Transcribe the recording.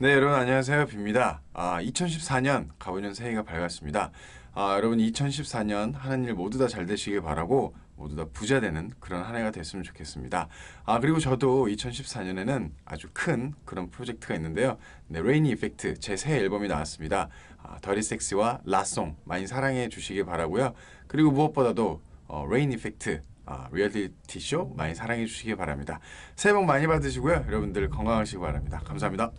네, 여러분 안녕하세요. 빕니다. 아, 2014년 가보년 새해가 밝았습니다. 아, 여러분 2014년 하는 일 모두 다 잘 되시길 바라고 모두 다 부자 되는 그런 한 해가 됐으면 좋겠습니다. 아, 그리고 저도 2014년에는 아주 큰 그런 프로젝트가 있는데요. 네, 레이니 이펙트 제새 앨범이 나왔습니다. 아, 더리 섹스와 라송 많이 사랑해 주시길 바라고요. 그리고 무엇보다도 어, 레인 이펙트 아, 리얼리티 쇼 많이 사랑해 주시길 바랍니다. 새해 복 많이 받으시고요. 여러분들 건강하시기 바랍니다. 감사합니다.